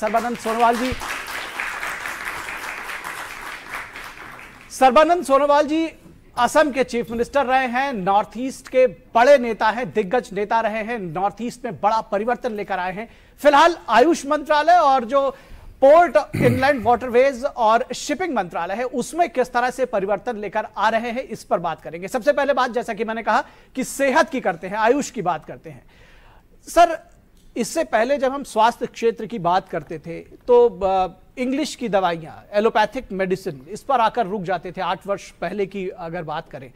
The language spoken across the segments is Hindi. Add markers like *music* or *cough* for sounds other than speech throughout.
सर्बानंद सोनोवाल जी सर्बानंद सोनोवाल जी असम के चीफ मिनिस्टर रहे हैं नॉर्थ ईस्ट के बड़े नेता हैं दिग्गज नेता रहे हैं नॉर्थ ईस्ट में बड़ा परिवर्तन लेकर आए हैं फिलहाल आयुष मंत्रालय और जो पोर्ट इनलैंड वाटरवेज और शिपिंग मंत्रालय है उसमें किस तरह से परिवर्तन लेकर आ रहे हैं इस पर बात करेंगे सबसे पहले बात जैसा कि मैंने कहा कि सेहत की करते हैं आयुष की बात करते हैं सर इससे पहले जब हम स्वास्थ्य क्षेत्र की बात करते थे तो इंग्लिश की दवाइयां एलोपैथिक मेडिसिन इस पर आकर रुक जाते थे आठ वर्ष पहले की अगर बात करें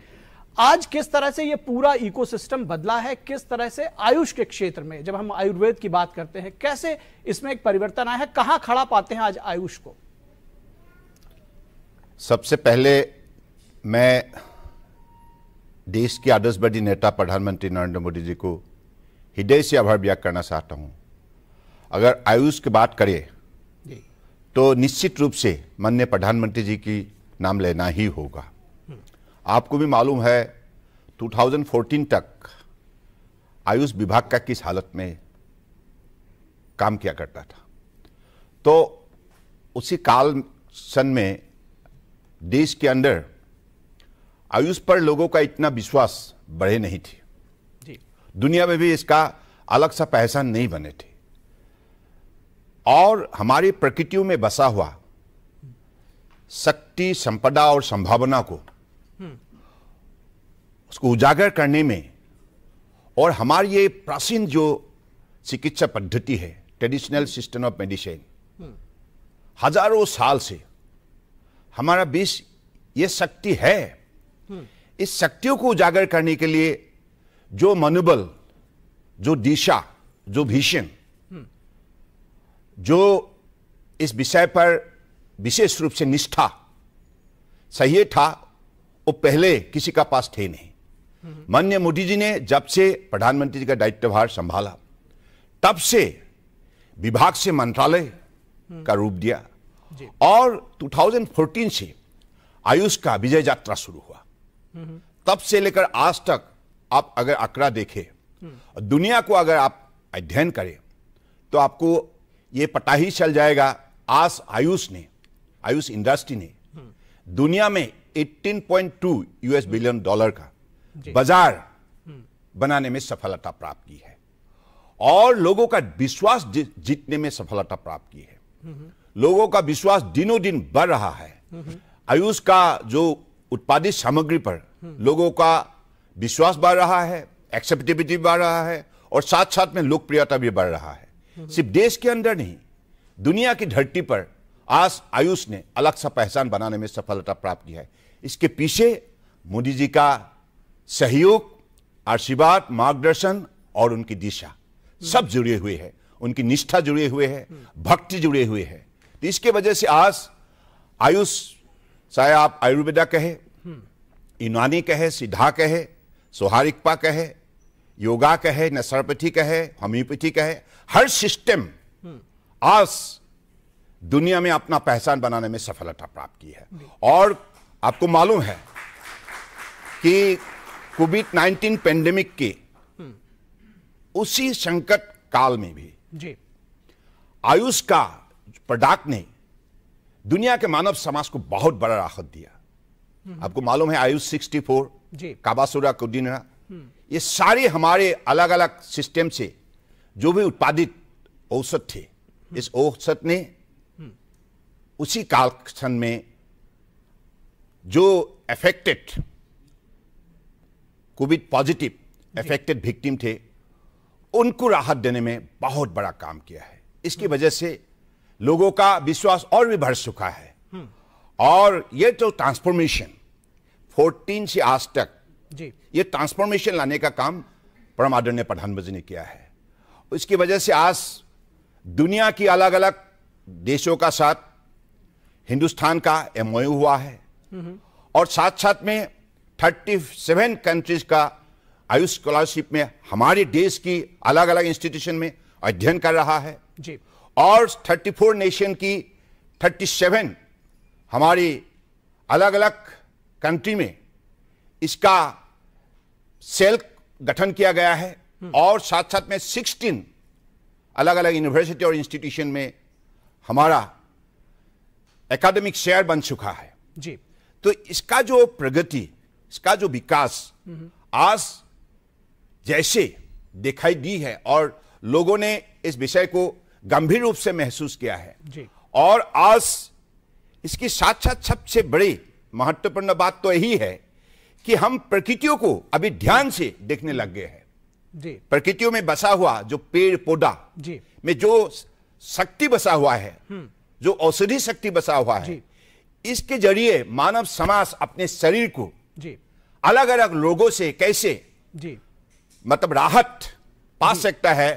आज किस तरह से ये पूरा इकोसिस्टम बदला है किस तरह से आयुष के क्षेत्र में जब हम आयुर्वेद की बात करते हैं कैसे इसमें एक परिवर्तन आया है कहां खड़ा पाते हैं आज आयुष को सबसे पहले मैं देश के आदर्श बड़ी नेता प्रधानमंत्री नरेंद्र मोदी जी को हृदय से आभार व्यक्त करना चाहता हूँ अगर आयुष की बात करें तो निश्चित रूप से माननीय प्रधानमंत्री जी की नाम लेना ही होगा हम्म। आपको भी मालूम है 2014 तक आयुष विभाग का किस हालत में काम किया करता था तो उसी काल सन में देश के अंदर आयुष पर लोगों का इतना विश्वास बढ़े नहीं थी दुनिया में भी इसका अलग सा पहचान नहीं बने थे और हमारी प्रकृतियों में बसा हुआ शक्ति संपदा और संभावना को हम्म। उसको उजागर करने में और हमारी ये प्राचीन जो चिकित्सा पद्धति है ट्रेडिशनल सिस्टम ऑफ मेडिसिन हजारों साल से हमारा बीच ये शक्ति है हम्म। इस शक्तियों को उजागर करने के लिए जो मनोबल जो दिशा जो भीषण हम्म। जो इस विषय पर विशेष रूप से निष्ठा सही था वो पहले किसी का पास थे नहीं हम्म। मान्य मोदी जी ने जब से प्रधानमंत्री जी का दायित्वभार संभाला तब से विभाग से मंत्रालय हम्म। का रूप दिया और 2014 से आयुष का विजय यात्रा शुरू हुआ तब से लेकर आज तक आप अगर आंकड़ा देखें दुनिया को अगर आप अध्ययन करें तो आपको ये पता ही चल जाएगा आज आयुष ने आयुष इंडस्ट्री ने दुनिया में 18.2 यूएस बिलियन डॉलर का बाजार बनाने में सफलता प्राप्त की है और लोगों का विश्वास जीतने में सफलता प्राप्त की है लोगों का विश्वास दिनों दिन बढ़ रहा है आयुष का जो उत्पादित सामग्री पर हम्म। लोगों का विश्वास बढ़ रहा है एक्सेप्टेबिलिटी बढ़ रहा है और साथ साथ में लोकप्रियता भी बढ़ रहा है सिर्फ देश के अंदर नहीं दुनिया की धरती पर आज आयुष ने अलग सा पहचान बनाने में सफलता प्राप्त की है इसके पीछे मोदी जी का सहयोग आशीर्वाद मार्गदर्शन और उनकी दिशा हम्म। सब जुड़े हुए हैं उनकी निष्ठा जुड़े हुए है हम्म। भक्ति जुड़े हुए है तो इसके वजह से आज आयुष चाहे आप आयुर्वेदा कहे हम्म। यूनानी कहे सिद्धा कहे सोहारिकपा कहे योगा कहे नसरपैथी कहे होम्योपैथी कहे हर सिस्टम आज दुनिया में अपना पहचान बनाने में सफलता प्राप्त की है और आपको मालूम है कि कोविड 19 पेंडेमिक के उसी संकट काल में भी आयुष का प्रोडक्ट ने दुनिया के मानव समाज को बहुत बड़ा राहत दिया हम्म। आपको मालूम है आयुष 64 काबासुरा कुदिनरा ये सारे हमारे अलग अलग सिस्टम से जो भी उत्पादित औसत थे इस औसत ने उसी कालखंड में जो affected covid positive affected victim थे उनको राहत देने में बहुत बड़ा काम किया है इसकी हम्म। वजह से लोगों का विश्वास और भी बढ़ चुका है हम्म। और ये जो तो ट्रांसफॉर्मेशन फोर्टीन से आज तक जी ये ट्रांसफॉर्मेशन लाने का काम परम आदरणीय प्रधानमंत्री ने किया है उसकी वजह से आज दुनिया की अलग अलग देशों का साथ हिंदुस्तान का एमओयू हुआ है और साथ साथ में 37 कंट्रीज का आयुष स्कॉलरशिप में हमारे देश की अलग अलग इंस्टीट्यूशन में अध्ययन कर रहा है जी और 34 नेशन की 37 हमारी अलग अलग कंट्री में इसका सेल गठन किया गया है हम्म। और साथ साथ में 16 अलग अलग यूनिवर्सिटी और इंस्टीट्यूशन में हमारा एकेडमिक शेयर बन चुका है जी तो इसका जो प्रगति इसका जो विकास हम्म। आज जैसे दिखाई दी है और लोगों ने इस विषय को गंभीर रूप से महसूस किया है जी। और आज इसकी साथ साथ सबसे बड़ी महत्वपूर्ण बात तो यही है कि हम प्रकृतियों को अभी ध्यान से देखने लग गए हैं प्रकृतियों में बसा हुआ जो पेड़ पौधा में जो शक्ति बसा हुआ है हम्म। जो औषधि शक्ति बसा हुआ है इसके जरिए मानव समाज अपने शरीर को अलग अलग लोगों से कैसे मतलब राहत पा सकता है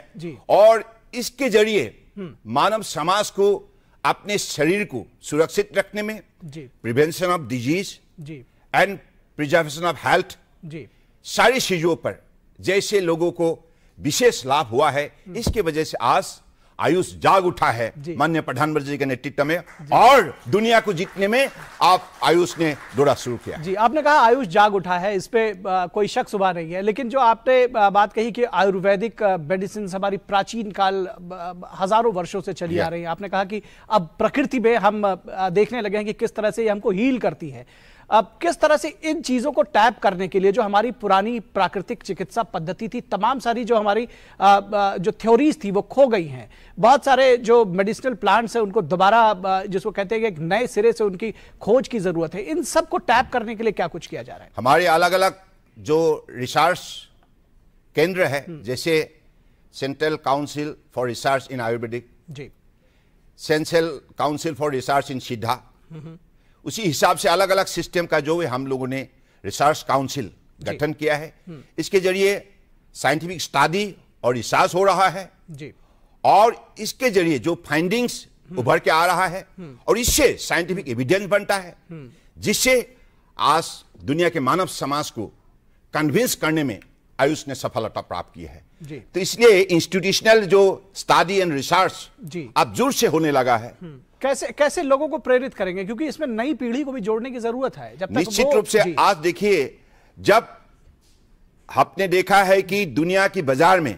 और इसके जरिए हम्म। मानव समाज को अपने शरीर को सुरक्षित रखने में prevention of disease and preservation of health सारी चीजों पर जैसे लोगों को विशेष लाभ हुआ है हम्म। इसके वजह से आज आयुष जाग उठा है मान्य प्रधानमंत्री के नेतृत्व में और दुनिया को जीतने में आप आयुष ने दौरा शुरू किया जी आपने कहा आयुष जाग उठा है इस पे कोई शक सुबह नहीं है लेकिन जो आपने बात कही कि आयुर्वेदिक मेडिसिन हमारी प्राचीन काल हजारों वर्षों से चली आ रही है आपने कहा कि अब प्रकृति में हम देखने लगे हैं कि किस तरह से हमको हील करती है अब किस तरह से इन चीज़ों को टैप करने के लिए जो हमारी पुरानी प्राकृतिक चिकित्सा पद्धति थी तमाम सारी जो हमारी जो थ्योरीज थी वो खो गई हैं बहुत सारे जो मेडिसिनल प्लांट्स हैं उनको दोबारा जिसको कहते हैं कि एक नए सिरे से उनकी खोज की ज़रूरत है इन सब को टैप करने के लिए क्या कुछ किया जा रहा है हमारे अलग अलग जो रिसर्च केंद्र है हम्म। जैसे central council for research in Ayurvedic जी central council for research in Siddha उसी हिसाब से अलग अलग सिस्टम का जो भी हम लोगों ने रिसर्च काउंसिल गठन किया है हम्म। इसके जरिए साइंटिफिक स्टडी और रिसर्च हो रहा है जी और इसके जरिए जो फाइंडिंग्स हम्म। उभर के आ रहा है हम्म। और इससे साइंटिफिक एविडेंस बनता है जिससे आज दुनिया के मानव समाज को कन्विंस करने में आयुष ने सफलता प्राप्त की है जी। तो इसलिए इंस्टीट्यूशनल जो स्टडी एंड रिसर्च अब जोर से होने लगा है हम्म। कैसे कैसे लोगों को प्रेरित करेंगे क्योंकि इसमें नई पीढ़ी को भी जोड़ने की जरूरत है जब निश्चित रूप से आज देखिए जब आपने देखा है कि दुनिया की बाजार में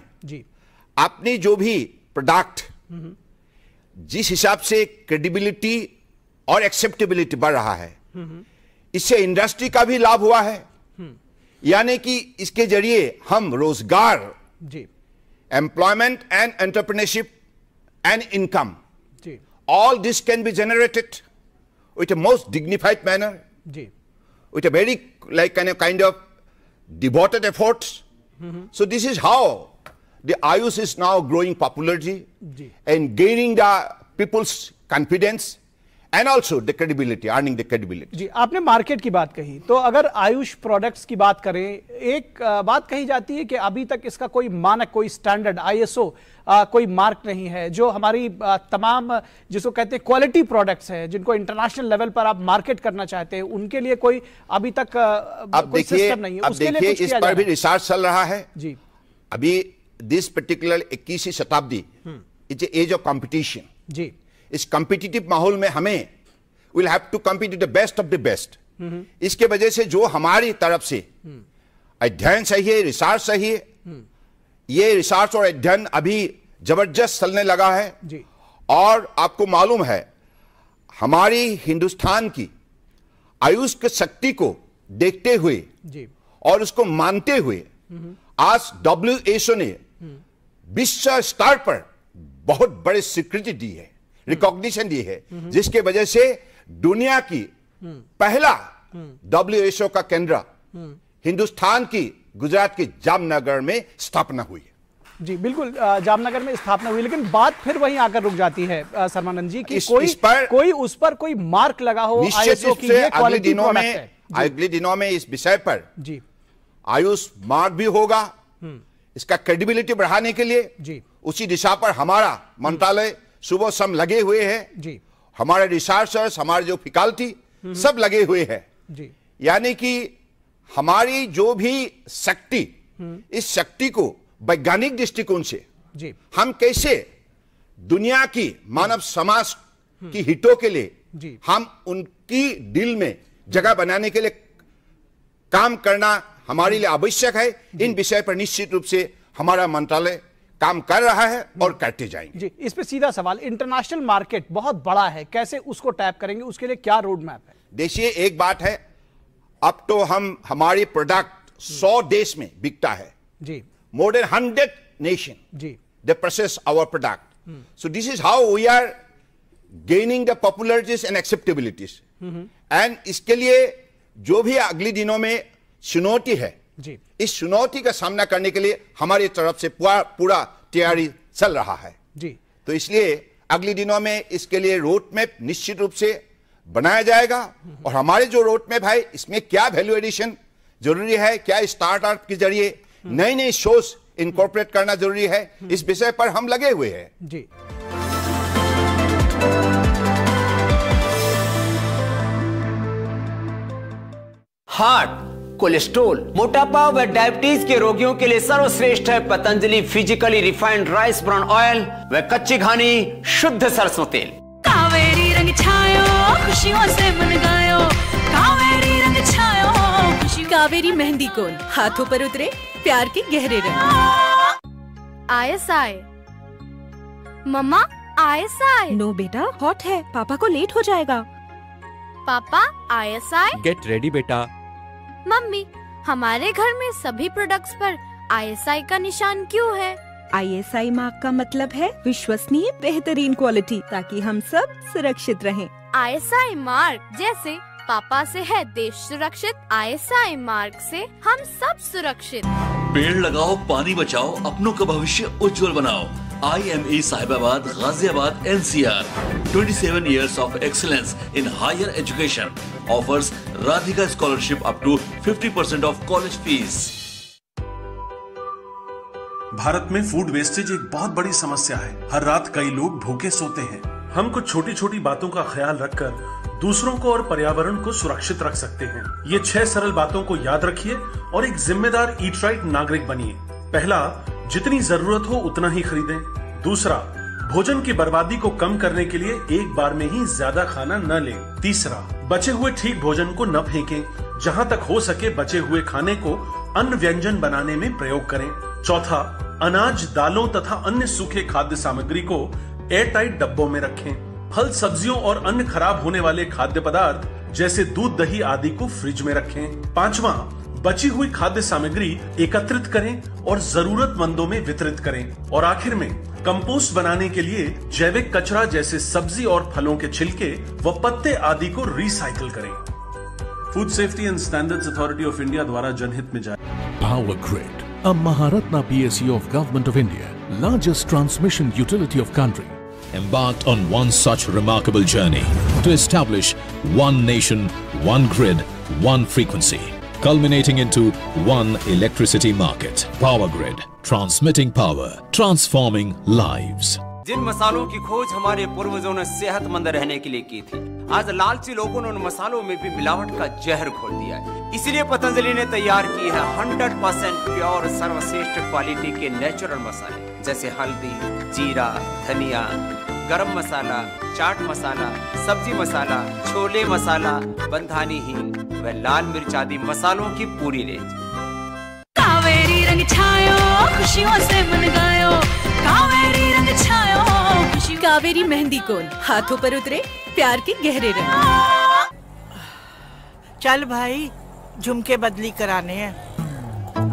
अपनी जो भी प्रोडक्ट हम्म। जिस हिसाब से क्रेडिबिलिटी और एक्सेप्टेबिलिटी बढ़ रहा है हम्म। इससे इंडस्ट्री का भी लाभ हुआ है यानी कि इसके जरिए हम रोजगार जी employment and entrepreneurship all income can be generated can be with a most dignified manner, with a very like kind of, devoted effort. Mm-hmm. So this is how the IUS is now growing popularity and gaining the people's confidence and also the credibility earning the credibility जी आपने मार्केट की बात कही तो अगर आयुष प्रोडक्ट्स की बात करें एक बात कही जाती है कि अभी तक इसका कोई मानक कोई स्टैंडर्ड आईएसओ कोई मार्क नहीं है जो हमारी तमाम जिसको कहते हैं क्वालिटी प्रोडक्ट्स हैं जिनको इंटरनेशनल लेवल पर आप मार्केट करना चाहते हैं उनके लिए कोई अभी तक अब देखिए नहीं है अब देखिए इस पर भी रिसर्च चल रहा है जी अभी दिस पर्टिकुलर इक्कीसवीं शताब्दी इट्स एज ऑफ कॉम्पिटिशन जी इस कॉम्पिटिटिव माहौल में हमें will have to compete the best of the best इसके वजह से जो हमारी तरफ से हम्म। अध्ययन सही है रिसर्च सही है हम्म। ये रिसर्च और अध्ययन अभी जबरदस्त चलने लगा है जी। और आपको मालूम है हमारी हिंदुस्तान की आयुष की शक्ति को देखते हुए जी। और उसको मानते हुए आज डब्ल्यू हम्म। ने विश्व स्तर पर बहुत बड़ी स्वीकृति दी है रिकॉग्निशन दी है जिसके वजह से दुनिया की पहला डब्ल्यू ओ का केंद्र हिंदुस्तान की गुजरात के जामनगर में स्थापना हुई है जी बिल्कुल जामनगर में स्थापना हुई लेकिन बात फिर वहीं आकर रुक जाती है सरमानंद जी कि इस, कोई इस पर, कोई उस पर कोई मार्क लगा हो आईएसओ की ये अगले दिनों में अगले दिनों में इस विषय पर जी आयुष मार्क भी होगा हम्म। इसका क्रेडिबिलिटी बढ़ाने के लिए जी उसी दिशा पर हमारा मंत्रालय सुबह सम लगे हुए हैं जी हमारे रिसर्चर्स हमारे जो फिकल्टी हम्म। सब लगे हुए हैं जी यानी कि हमारी जो भी शक्ति हम्म। इस शक्ति को वैज्ञानिक दृष्टिकोण से जी हम कैसे दुनिया की मानव हम्म। समाज की हितों के लिए जी हम उनकी दिल में जगह बनाने के लिए काम करना हमारे लिए आवश्यक है इन विषय पर निश्चित रूप से हमारा मंत्रालय काम कर रहा है और करते जाएंगे जी इस पे सीधा सवाल इंटरनेशनल मार्केट बहुत बड़ा है कैसे उसको टैप करेंगे उसके लिए क्या रोड मैप है देखिए एक बात है अब तो हम हमारे प्रोडक्ट सौ देश में बिकता है जी मोर देन हंड्रेड नेशन जी they process our product so this is how we are gaining the popularities and acceptabilities and इसके लिए जो भी अगले दिनों में चुनौती है जी इस चुनौती का सामना करने के लिए हमारी तरफ से पूरा तैयारी चल रहा है जी तो इसलिए अगले दिनों में इसके लिए रोड मैप निश्चित रूप से बनाया जाएगा और हमारे जो रोड मैप है इसमें क्या वैल्यू एडिशन जरूरी है क्या स्टार्टअप के जरिए नई नई शोस इनकॉर्पोरेट करना जरूरी है इस विषय पर हम लगे हुए हैं जी हार्ट कोलेस्ट्रोल मोटापा व डायबिटीज के रोगियों के लिए सर्वश्रेष्ठ है Patanjali physically refined rice brown oil व कच्ची घानी शुद्ध सरसों तेल कावेरी रंग छायो खुशियों से मन गायो कावेरी रंग छायो कावेरी मेहंदी कोन हाथों पर उतरे प्यार के गहरे रंग आयस आए मम्मा आयस आए नो बेटा हॉट है पापा को लेट हो जाएगा पापा I S I get ready बेटा मम्मी हमारे घर में सभी प्रोडक्ट्स पर आईएसआई का निशान क्यों है आईएसआई मार्क का मतलब है विश्वसनीय बेहतरीन क्वालिटी ताकि हम सब सुरक्षित रहें। आईएसआई मार्क जैसे पापा से है देश सुरक्षित आईएसआई मार्ग से हम सब सुरक्षित पेड़ लगाओ पानी बचाओ अपनों का भविष्य उज्जवल बनाओ I M E Sahibabad Ghaziabad N C R twenty seven years of excellence in higher education offers Radhika scholarship up to fifty percent of college fees Bharat में फूड वेस्टेज एक बहुत बड़ी समस्या है हर रात कई लोग भूखे सोते हैं हम कुछ छोटी छोटी बातों का ख्याल रखकर दूसरों को और पर्यावरण को सुरक्षित रख सकते हैं ये छह सरल बातों को याद रखिए और एक जिम्मेदार ईट राइट नागरिक बनिए पहला जितनी जरूरत हो उतना ही खरीदें दूसरा भोजन की बर्बादी को कम करने के लिए एक बार में ही ज्यादा खाना न लें तीसरा बचे हुए ठीक भोजन को न फेंकें जहां तक हो सके बचे हुए खाने को अन्य व्यंजन बनाने में प्रयोग करें चौथा अनाज दालों तथा अन्य सूखे खाद्य सामग्री को एयर टाइट डब्बों में रखें फल सब्जियों और अन्य खराब होने वाले खाद्य पदार्थ जैसे दूध दही आदि को फ्रिज में रखें पांचवा बची हुई खाद्य सामग्री एकत्रित करें और जरूरतमंदों में वितरित करें और आखिर में कंपोस्ट बनाने के लिए जैविक कचरा जैसे सब्जी और फलों के छिलके व पत्ते आदि को रिसाइकिल करें food safety and standards authority of India द्वारा जनहित में जाए power grid a Maharatna PSU of government of India largest transmission utility of country embarked on one such remarkable journey to establish one nation, one grid, one frequency, culminating into one electricity market, power grid, transmitting power, transforming lives. जिन मसालों की खोज हमारे पूर्वजों ने सेहतमंद रहने के लिए की थी आज लालची लोगों ने उन मसालों में भी मिलावट का जहर घोल दिया है इसलिए पतंजलि ने तैयार की है 100% परसेंट प्योर सर्वश्रेष्ठ क्वालिटी के नेचुरल मसाले जैसे हल्दी जीरा धनिया गरम मसाला चाट मसाला सब्जी मसाला छोले मसाला बंधानी ही व लाल मिर्च आदि मसालों की पूरी रेंज कावेरी रंग छायो खुशियों से मन गायो कावेरी रंग छायो कावेरी मेहंदी कोन हाथों पर उतरे प्यार के गहरे रंग चल भाई झुमके बदली कराने हैं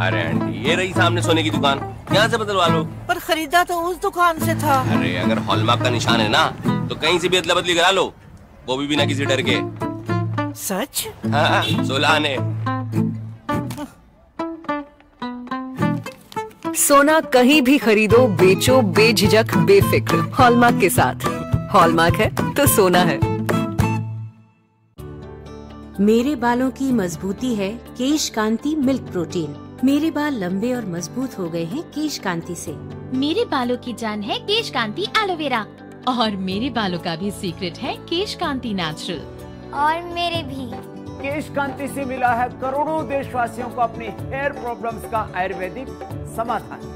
अरे आंटी ये रही सामने सोने की दुकान यहाँ से बदलवा लो पर खरीदा तो उस दुकान से था अरे अगर हॉलमार्क का निशान है ना तो कहीं से भी अदला बदली करा लो वो भी बिना किसी डर के सच हाँ, हाँ सोलह सोना कहीं भी खरीदो बेचो बेझिझक बेफिक्र हॉलमार्क के साथ हॉलमार्क है तो सोना है मेरे बालों की मजबूती है केश कांति मिल्क प्रोटीन मेरे बाल लंबे और मजबूत हो गए हैं केश कांति से। मेरे बालों की जान है केश कांति एलोवेरा और मेरे बालों का भी सीक्रेट है केश कांति नेचुरल और मेरे भी केश कांति से मिला है करोड़ों देशवासियों को अपने हेयर प्रॉब्लम्स का आयुर्वेदिक समाधान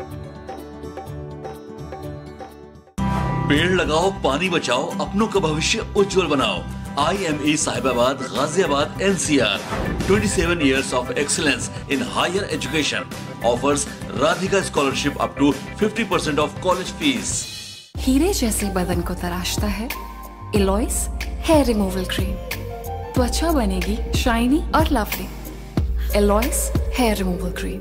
पेड़ लगाओ पानी बचाओ अपनों का भविष्य उज्जवल बनाओ I M E Sahibabad Ghaziabad NCR twenty seven years of excellence in higher education offers Radhika scholarship up to 50% percent of college fees हीरे जैसे बदन को तराशता है इलॉयस हेयर रिमूवल क्रीम त्वचा बनेगी शाइनी और lovely aloes hair removal cream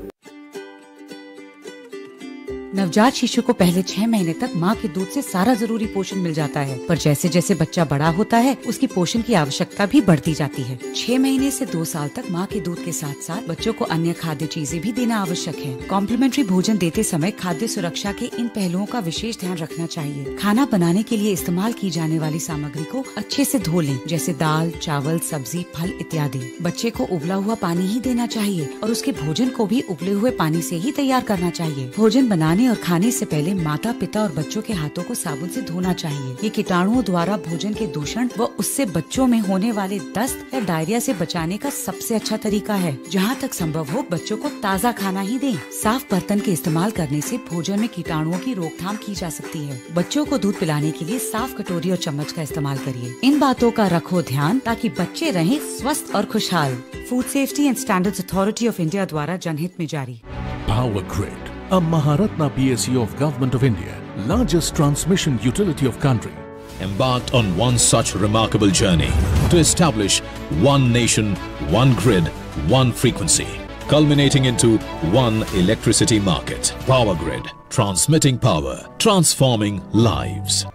नवजात शिशु को पहले छह महीने तक माँ के दूध से सारा जरूरी पोषण मिल जाता है पर जैसे जैसे बच्चा बड़ा होता है उसकी पोषण की आवश्यकता भी बढ़ती जाती है छह महीने से दो साल तक माँ के दूध के साथ साथ बच्चों को अन्य खाद्य चीजें भी देना आवश्यक है कॉम्प्लीमेंट्री भोजन देते समय खाद्य सुरक्षा के इन पहलुओं का विशेष ध्यान रखना चाहिए खाना बनाने के लिए इस्तेमाल की जाने वाली सामग्री को अच्छे ऐसी धो लें जैसे दाल चावल सब्जी फल इत्यादि बच्चे को उबला हुआ पानी ही देना चाहिए और उसके भोजन को भी उबले हुए पानी ऐसी ही तैयार करना चाहिए भोजन बनाने सोने और खाने से पहले माता पिता और बच्चों के हाथों को साबुन से धोना चाहिए ये कीटाणुओं द्वारा भोजन के दूषण व उससे बच्चों में होने वाले दस्त या डायरिया से बचाने का सबसे अच्छा तरीका है जहाँ तक संभव हो बच्चों को ताज़ा खाना ही दें साफ बर्तन के इस्तेमाल करने से भोजन में कीटाणुओं की रोकथाम की जा सकती है बच्चों को दूध पिलाने के लिए साफ कटोरी और चम्मच का इस्तेमाल करिए इन बातों का रखो ध्यान ताकि बच्चे रहें स्वस्थ और खुशहाल food safety and standards authority of India द्वारा जनहित में जारी Power Grid a Maharatna PSU of Government of India, largest transmission utility of country, embarked on one such remarkable journey to establish one nation, one grid, one frequency, culminating into one electricity market, power grid, transmitting power, transforming lives.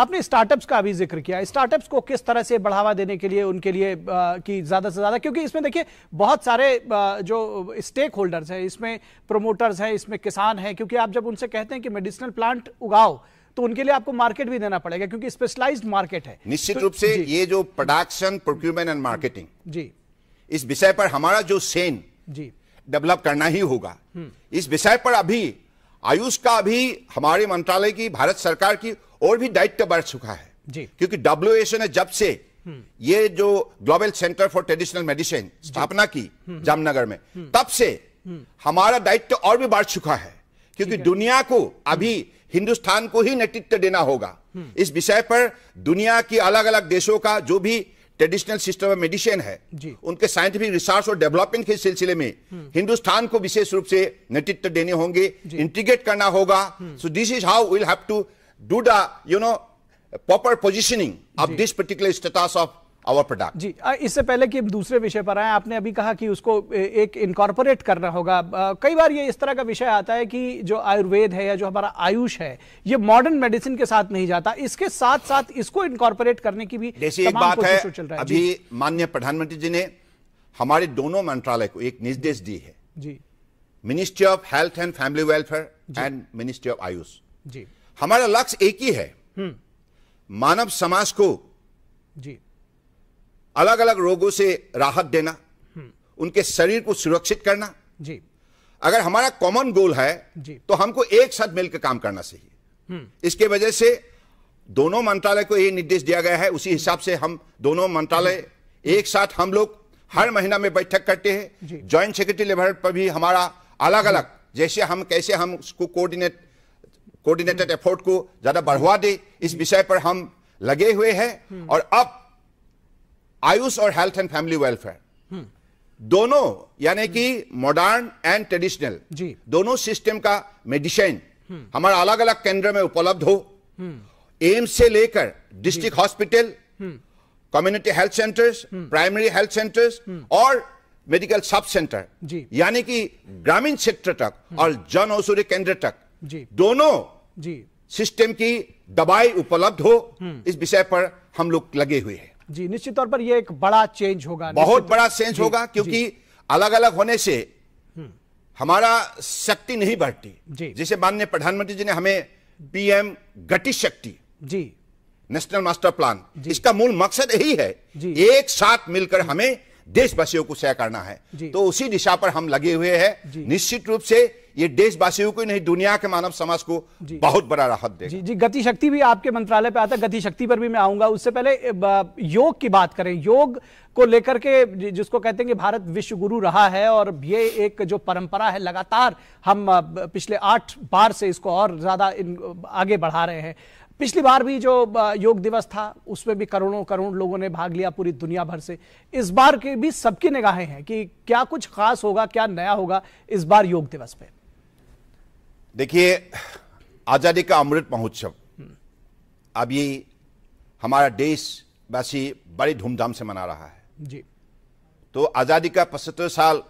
आपने स्टार्टअप्स का भी जिक्र किया स्टार्टअप्स को किस तरह से बढ़ावा देने के लिए उनके लिए की ज़्यादा से ज़्यादा क्योंकि इसमें देखिए बहुत सारे जो स्टेक होल्डर्स हैं इसमें प्रोमोटर्स हैं इसमें किसान हैं क्योंकि आप जब उनसे कहते हैं कि मेडिसिनल प्लांट उगाओ तो उनके लिए आपको मार्केट भी देना पड़ेगा क्योंकि स्पेशलाइज्ड मार्केट है निश्चित तो, रूप से ये जो प्रोडक्शन प्रोक्यूरमेंट एंड मार्केटिंग जी इस विषय पर हमारा जो सेन जी डेवलप करना ही होगा हम्म। इस विषय पर अभी आयुष का अभी हमारे मंत्रालय की भारत सरकार की और भी दायित्व बढ़ चुका है जी क्योंकि डब्ल्यू ने जब से ये जो global centre for traditional medicine स्थापना की हम्म। जामनगर में हम्म। तब से हम्म। हमारा दायित्व और भी बढ़ चुका है क्योंकि दुनिया को अभी हिंदुस्तान को ही नेतृत्व देना होगा इस विषय पर दुनिया की अलग अलग देशों का जो भी ट्रेडिशनल सिस्टम ऑफ मेडिसिन है उनके साइंटिफिक रिसर्च और डेवलपमेंट के सिलसिले में हिंदुस्तान को विशेष रूप से नेतृत्व देने होंगे इंटीग्रेट करना होगा so this is how will have to do the, you know, proper positioning of this particular status of our product जी इससे पहले कि दूसरे विषय पर आए आपने अभी कहा कि उसको एक इनकॉर्पोरेट करना होगा कई बार ये इस तरह का विषय आता है कि जो आयुर्वेद है या जो हमारा आयुष है ये मॉडर्न मेडिसिन के साथ नहीं जाता इसके साथ साथ इसको इनकॉर्पोरेट करने की भी जैसे एक बात है चल रहा है अभी माननीय प्रधानमंत्री जी ने हमारे दोनों मंत्रालय को एक निर्देश दी है जी ministry of health and family welfare and ministry of AYUSH जी हमारा लक्ष्य एक ही है हम्म। मानव समाज को जी अलग अलग रोगों से राहत देना हम्म। उनके शरीर को सुरक्षित करना जी अगर हमारा कॉमन गोल है जी तो हमको एक साथ मिलकर काम करना चाहिए हम्म। इसके वजह से दोनों मंत्रालय को यह निर्देश दिया गया है उसी हिसाब से हम दोनों मंत्रालय एक साथ हम लोग हर महीना में बैठक करते हैं ज्वाइंट सेक्रेटरी लेवल पर भी हमारा अलग अलग जैसे हम कैसे हम उसको कोऑर्डिनेट कोऑर्डिनेटेड एफर्ट को ज्यादा बढ़वा दे इस विषय पर हम लगे हुए हैं और अब आयुष और हेल्थ एंड फैमिली वेलफेयर दोनों यानी कि मॉडर्न एंड ट्रेडिशनल दोनों सिस्टम का मेडिसिन हमारा अलग अलग केंद्र में उपलब्ध हो एम्स से लेकर district hospital community health centres primary health centres और मेडिकल सब सेंटर यानी कि ग्रामीण क्षेत्र तक और जन औषधि केंद्र तक जी दोनों जी सिस्टम की दवाई उपलब्ध हो हम्म। इस विषय पर हम लोग लगे हुए हैं जी निश्चित तौर पर यह एक बड़ा चेंज होगा बहुत बड़ा चेंज होगा क्योंकि अलग अलग होने से हम्म। हमारा शक्ति नहीं बढ़ती जैसे माननीय प्रधानमंत्री जी ने हमें पीएम गति शक्ति जी नेशनल मास्टर प्लान इसका मूल मकसद यही है एक साथ मिलकर हमें देशवासियों को सह करना है तो उसी दिशा पर हम लगे हुए हैं निश्चित रूप से ये देशवासियों को नहीं दुनिया के मानव समाज को बहुत बड़ा राहत देगा जी जी गतिशक्ति भी आपके मंत्रालय पे आता है गतिशक्ति पर भी मैं आऊंगा उससे पहले योग की बात करें योग को लेकर के जिसको कहते हैं कि भारत विश्व गुरु रहा है और ये एक जो परंपरा है लगातार हम पिछले आठ बार से इसको और ज्यादा आगे बढ़ा रहे हैं पिछली बार भी जो योग दिवस था उसमें भी करोड़ों करोड़ लोगों ने भाग लिया पूरी दुनिया भर से इस बार के भी सबकी निगाहें हैं कि क्या कुछ खास होगा क्या नया होगा इस बार योग दिवस पे देखिए आज़ादी का अमृत महोत्सव अभी हमारा देश देशवासी बड़ी धूमधाम से मना रहा है जी तो आज़ादी का पचहत्तर साल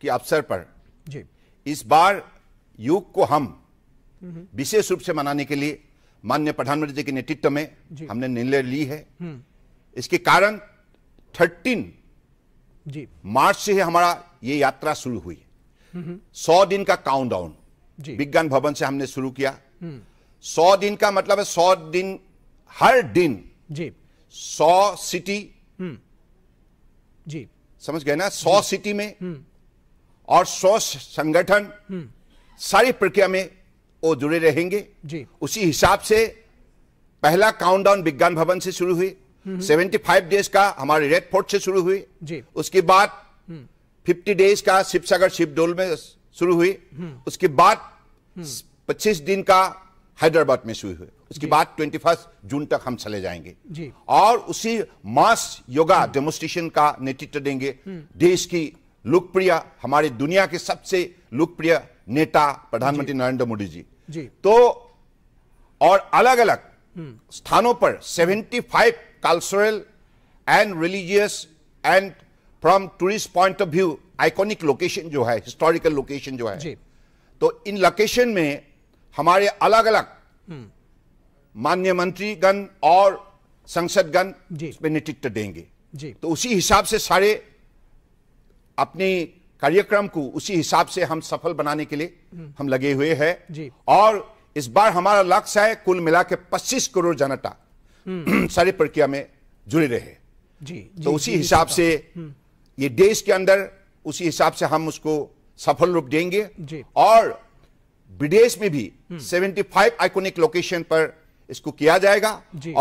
के अवसर पर जी इस बार युग को हम हम्म, हम्म। विशेष रूप से मनाने के लिए माननीय प्रधानमंत्री जी के नेतृत्व में हमने निर्णय ली है हम्म। इसके कारण थर्टीन जी मार्च से ही हमारा ये यात्रा शुरू हुई सौ दिन का काउंटडाउन विज्ञान भवन से हमने शुरू किया सौ दिन का मतलब है सौ दिन हर दिन जी सौ सिटी हम्म। जी समझ गए ना सौ सिटी में हम्म। और सौ संगठन हम्म। सारी प्रक्रिया में वो जुड़े रहेंगे जी उसी हिसाब से पहला काउंटडाउन विज्ञान भवन से शुरू हुई सेवेंटी फाइव डेज का हमारे रेड फोर्ट से शुरू हुई उसके बाद फिफ्टी डेज का शिवसागर शिवडोल में शुरू हुई उसके बाद 25 दिन का हैदराबाद में शुरू हुए उसके बाद 21 जून तक हम चले जाएंगे और उसी मास योगा डेमोस्ट्रेशन का नेतृत्व देंगे देश की लोकप्रिय हमारे दुनिया के सबसे लोकप्रिय नेता प्रधानमंत्री नरेंद्र मोदी जी।, तो और अलग अलग हम्म। स्थानों पर 75 cultural and religious and from tourist point of view iconic location जो है हिस्टोरिकल लोकेशन जो है जी. तो इन लोकेशन में हमारे अलग अलग हम्म। मान्य मंत्रीगण और संसदगण इसमें नेतृत्व देंगे जी. तो उसी हिसाब से सारे अपने कार्यक्रम को उसी हिसाब से हम सफल बनाने के लिए हम्म। हम लगे हुए हैं और इस बार हमारा लक्ष्य है कुल मिला के पच्चीस करोड़ जनता हम्म। सारी प्रक्रिया में जुड़े रहे जी, तो जी तो उसी हिसाब से ये देश के अंदर उसी हिसाब से हम उसको सफल रूप देंगे और विदेश में भी 75 हम्म। आइकोनिक लोकेशन पर इसको किया जाएगा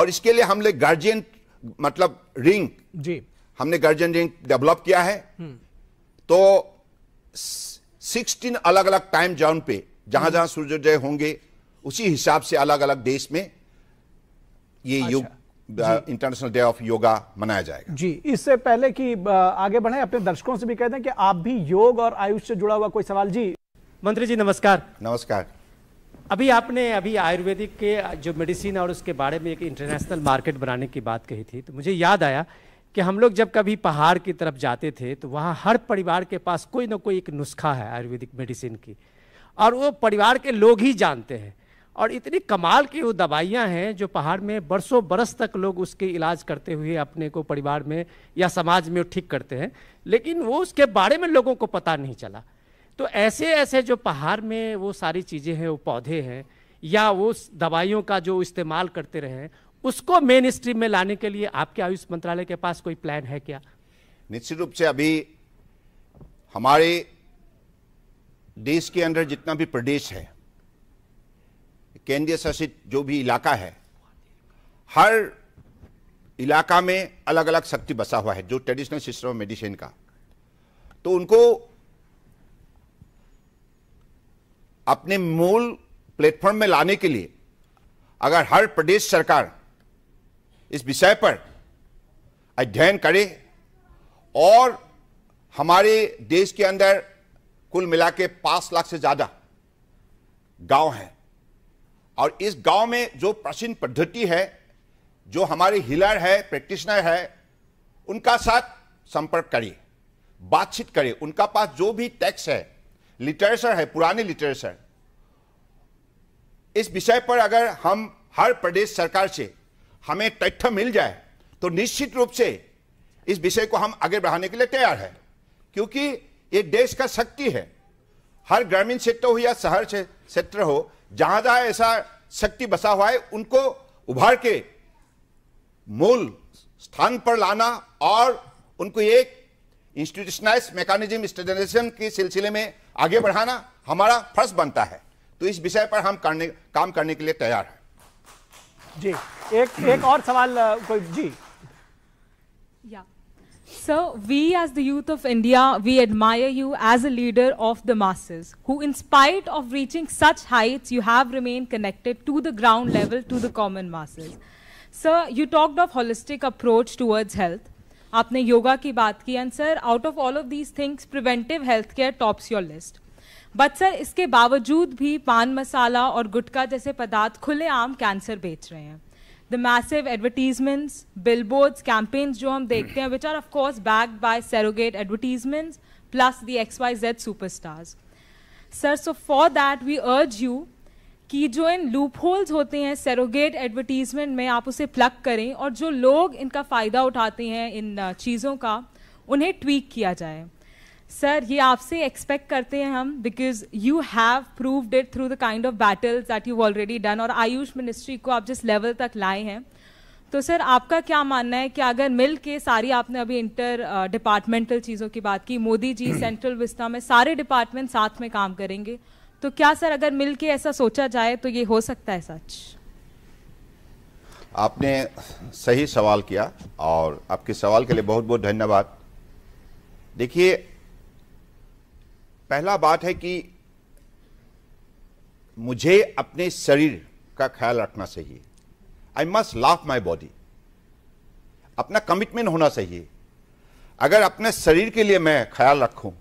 और इसके लिए हमने गार्जियन मतलब रिंग जी हमने गार्जियन रिंग डेवलप किया है हम्म। तो 16 अलग अलग टाइम जोन पे जहां जहां हम्म। सूर्योदय होंगे उसी हिसाब से अलग अलग देश में ये अच्छा। युग इंटरनेशनल डे ऑफ योगा मनाया जाएगा जी इससे पहले कि आगे बढ़े अपने दर्शकों से भी कहते हैं कि आप भी योग और आयुष से जुड़ा हुआ कोई सवाल जी मंत्री जी नमस्कार नमस्कार अभी आपने अभी आयुर्वेदिक के जो मेडिसिन और उसके बारे में एक इंटरनेशनल मार्केट बनाने की बात कही थी तो मुझे याद आया कि हम लोग जब कभी पहाड़ की तरफ जाते थे तो वहाँ हर परिवार के पास कोई ना कोई एक नुस्खा है आयुर्वेदिक मेडिसिन की और वो परिवार के लोग ही जानते हैं और इतनी कमाल की वो दवाइयाँ हैं जो पहाड़ में बरसों बरस तक लोग उसके इलाज करते हुए अपने को परिवार में या समाज में ठीक करते हैं लेकिन वो उसके बारे में लोगों को पता नहीं चला तो ऐसे ऐसे जो पहाड़ में वो सारी चीज़ें हैं वो पौधे हैं या वो दवाइयों का जो इस्तेमाल करते रहे उसको मेन स्ट्रीम में लाने के लिए आपके आयुष मंत्रालय के पास कोई प्लान है क्या निश्चित रूप से अभी हमारे देश के अंदर जितना भी प्रदेश है केंद्रीय शासित जो भी इलाका है हर इलाका में अलग अलग शक्ति बसा हुआ है जो ट्रेडिशनल सिस्टम ऑफ मेडिसिन का तो उनको अपने मूल प्लेटफॉर्म में लाने के लिए अगर हर प्रदेश सरकार इस विषय पर अध्ययन करे और हमारे देश के अंदर कुल मिला के पांच लाख से ज़्यादा गांव हैं और इस गांव में जो प्राचीन पद्धति है जो हमारे हिलर है प्रैक्टिशनर है उनका साथ संपर्क करिए बातचीत करिए उनका पास जो भी टैक्स है लिटरेचर है पुराने लिटरेचर इस विषय पर अगर हम हर प्रदेश सरकार से हमें तथ्य मिल जाए तो निश्चित रूप से इस विषय को हम आगे बढ़ाने के लिए तैयार है क्योंकि ये देश का शक्ति है हर ग्रामीण क्षेत्र हो या शहर क्षेत्र हो जहां जहां ऐसा शक्ति बसा हुआ है उनको उभार के मूल स्थान पर लाना और उनको एक इंस्टीट्यूशनलाइज मैकेनिज्म स्टेडलाइजेशन के सिलसिले में आगे बढ़ाना हमारा फर्ज बनता है तो इस विषय पर हम करने काम करने के लिए तैयार हैं जी एक एक और सवाल कोई जी या yeah. Sir, we as the youth of India, we admire you as a leader of the masses, who in spite of reaching such heights, you have remained connected to the ground level, to the common masses. Sir, you talked of holistic approach towards health. आपने योगा की बात की and sir out of all of these things preventive health tops your list but sir iske bawajood bhi भी masala aur gutka jaise padarth khule aam cancer bech rahe hain the massive advertisements billboards campaigns जो हम देखते हैं which are of course backed by surrogate advertisements plus the X Y Z super stars sir so for that we urge you कि जो इन लूप होल्स होते हैं सेरोगेट एडवर्टीजमेंट में आप उसे प्लग करें और जो लोग इनका फ़ायदा उठाते हैं इन uh, चीज़ों का उन्हें ट्वीक किया जाए सर ये आपसे एक्सपेक्ट करते हैं हम because you have proved it through the kind of battles that you already done और आयुष मिनिस्ट्री को आप जिस लेवल तक लाए हैं तो सर आपका क्या मानना है कि अगर मिल के सारी आपने अभी इंटर डिपार्टमेंटल चीज़ों की बात की मोदी जी सेंट्रल *clears throat* विस्टा में सारे डिपार्टमेंट साथ में काम करेंगे तो क्या सर अगर मिल के ऐसा सोचा जाए तो ये हो सकता है सच आपने सही सवाल किया और आपके सवाल के लिए बहुत बहुत धन्यवाद देखिए पहला बात है कि मुझे अपने शरीर का ख्याल रखना चाहिए I must laugh my body अपना कमिटमेंट होना चाहिए अगर अपने शरीर के लिए मैं ख्याल रखूं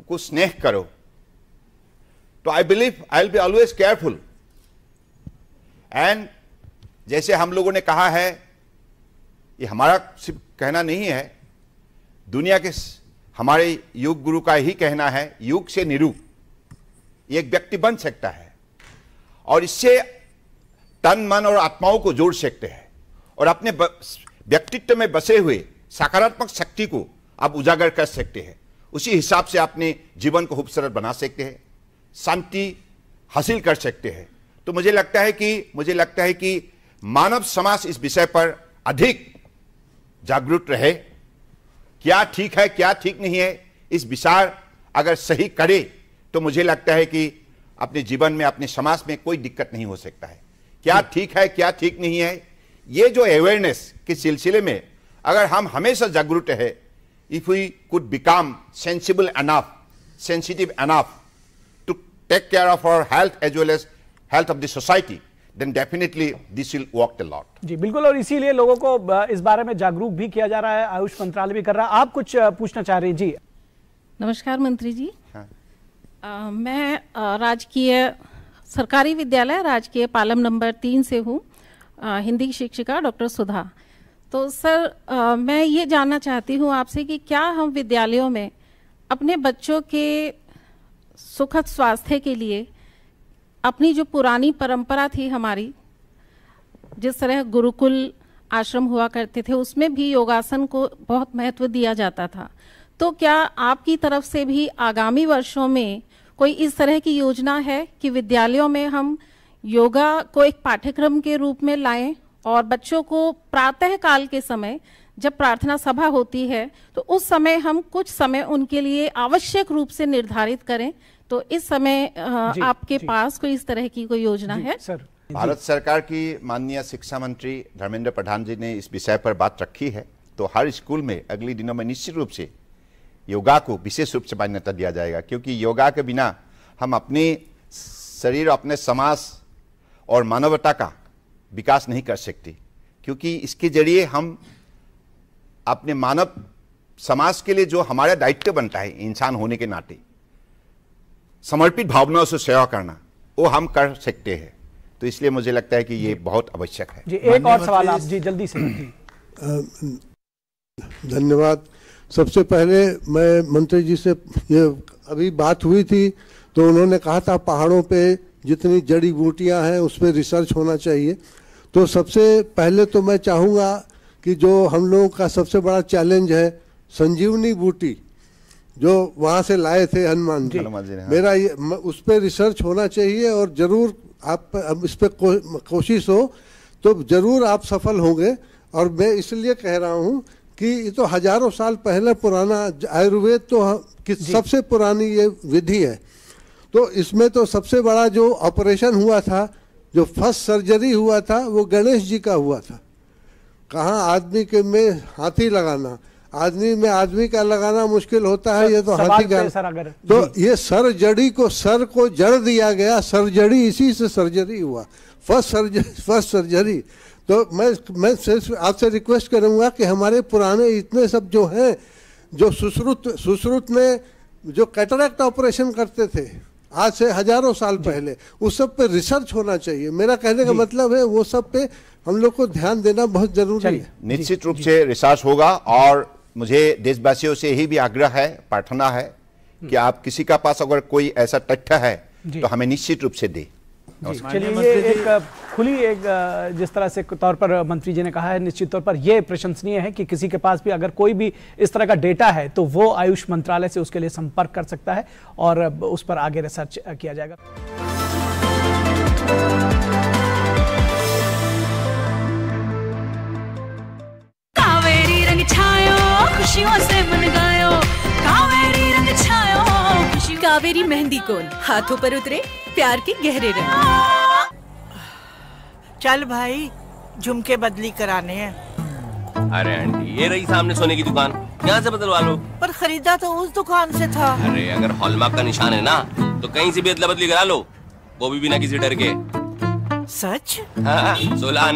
उसको स्नेह करो तो I believe I will be always careful and जैसे हम लोगों ने कहा है ये हमारा सिर्फ कहना नहीं है दुनिया के हमारे योग गुरु का ही कहना है योग से निरूप एक व्यक्ति बन सकता है और इससे तन मन और आत्माओं को जोड़ सकते हैं और अपने व्यक्तित्व में बसे हुए सकारात्मक शक्ति को आप उजागर कर सकते हैं उसी हिसाब से अपने जीवन को खूबसूरत बना सकते हैं शांति हासिल कर सकते हैं तो मुझे लगता है कि मुझे लगता है कि मानव समाज इस विषय पर अधिक जागरूक रहे क्या ठीक है क्या ठीक नहीं है इस विचार अगर सही करे तो मुझे लगता है कि अपने जीवन में अपने समाज में कोई दिक्कत नहीं हो सकता है क्या हम्म। ठीक है क्या ठीक नहीं है ये जो अवेयरनेस के सिलसिले में अगर हम हमेशा जागरूक रहे if we could become sensible enough sensitive enough to take care of our health as well as health of the society then definitely this will work a lot जी बिल्कुल और इसीलिए लोगों को इस बारे में जागरूक भी किया जा रहा है आयुष मंत्रालय भी कर रहा है आप कुछ पूछना चाह रही जी नमस्कार मंत्री जी हाँ। आ, मैं राजकीय सरकारी विद्यालय राजकीय पालम नंबर तीन से हूँ हिंदी की शिक्षिका डॉक्टर सुधा तो सर आ, मैं ये जानना चाहती हूँ आपसे कि क्या हम विद्यालयों में अपने बच्चों के सुखद स्वास्थ्य के लिए अपनी जो पुरानी परंपरा थी हमारी जिस तरह गुरुकुल आश्रम हुआ करते थे उसमें भी योगासन को बहुत महत्व दिया जाता था तो क्या आपकी तरफ से भी आगामी वर्षों में कोई इस तरह की योजना है कि विद्यालयों में हम योगा को एक पाठ्यक्रम के रूप में लाएं और बच्चों को प्रातः काल के समय जब प्रार्थना सभा होती है तो उस समय हम कुछ समय उनके लिए आवश्यक रूप से निर्धारित करें तो इस समय आपके पास कोई इस तरह की कोई योजना है सर भारत सरकार की माननीय शिक्षा मंत्री धर्मेंद्र प्रधान जी ने इस विषय पर बात रखी है तो हर स्कूल में अगले दिनों में निश्चित रूप से योगा को विशेष रूप से मान्यता दिया जाएगा क्योंकि योगा के बिना हम अपने शरीर अपने समाज और मानवता का विकास नहीं कर सकते क्योंकि इसके जरिए हम अपने मानव समाज के लिए जो हमारा दायित्व बनता है इंसान होने के नाते समर्पित भावना से सेवा करना वो हम कर सकते हैं तो इसलिए मुझे लगता है कि ये बहुत आवश्यक है जी एक और सवाल आप जी जल्दी से धन्यवाद सबसे पहले मैं मंत्री जी से ये अभी बात हुई थी तो उन्होंने कहा था पहाड़ों पे जितनी जड़ी बूटियां हैं उस पर रिसर्च होना चाहिए तो सबसे पहले तो मैं चाहूँगा कि जो हम लोगों का सबसे बड़ा चैलेंज है संजीवनी बूटी जो वहाँ से लाए थे हनुमान जी, जी हाँ। मेरा ये उस पर रिसर्च होना चाहिए और ज़रूर आप इस पर को, कोशिश हो तो ज़रूर आप सफल होंगे और मैं इसलिए कह रहा हूँ कि ये तो हजारों साल पहले पुराना आयुर्वेद तो कि सबसे पुरानी ये विधि है तो इसमें तो सबसे बड़ा जो ऑपरेशन हुआ था जो फर्स्ट सर्जरी हुआ था वो गणेश जी का हुआ था कहाँ आदमी के में हाथी लगाना आदमी में आदमी का लगाना मुश्किल होता है ये तो हाथी का तो ये सर्जरी को सर को जड़ दिया गया सर्जरी इसी से सर्जरी हुआ फर्स्ट सर्जरी फर्स्ट सर्जरी तो मैं मैं सिर्फ आपसे रिक्वेस्ट करूंगा कि हमारे पुराने इतने सब जो हैं जो सुश्रुत सुश्रुत में जो कैटरेक्ट ऑपरेशन करते थे आज से हजारों साल पहले उस सब पे रिसर्च होना चाहिए मेरा कहने का मतलब है वो सब पे हम लोग को ध्यान देना बहुत जरूरी है निश्चित रूप से रिसर्च होगा और मुझे देशवासियों से यही भी आग्रह है प्रार्थना है कि आप किसी का पास अगर कोई ऐसा तथ्य है तो हमें निश्चित रूप से दे चलिए ये एक खुली एक जिस तरह से तौर पर मंत्री जी ने कहा है निश्चित तौर पर यह प्रशंसनीय है कि किसी के पास भी अगर कोई भी इस तरह का डेटा है तो वो आयुष मंत्रालय से उसके लिए संपर्क कर सकता है और उस पर आगे रिसर्च किया जाएगा खुशियों से मन गायो कावेरी रंग छायो कावेरी मेहंदी कोन हाथों पर उतरे प्यार के गहरे रंग चल भाई झुमके बदली कराने हैं अरे आंटी ये रही सामने सोने की दुकान यहाँ से बदलवा लो पर खरीदा तो उस दुकान से था अरे अगर हॉलमार्क का निशान है ना तो कहीं से भी अदला बदली करा लो वो भी बिना किसी डर के सच हाँ सोलह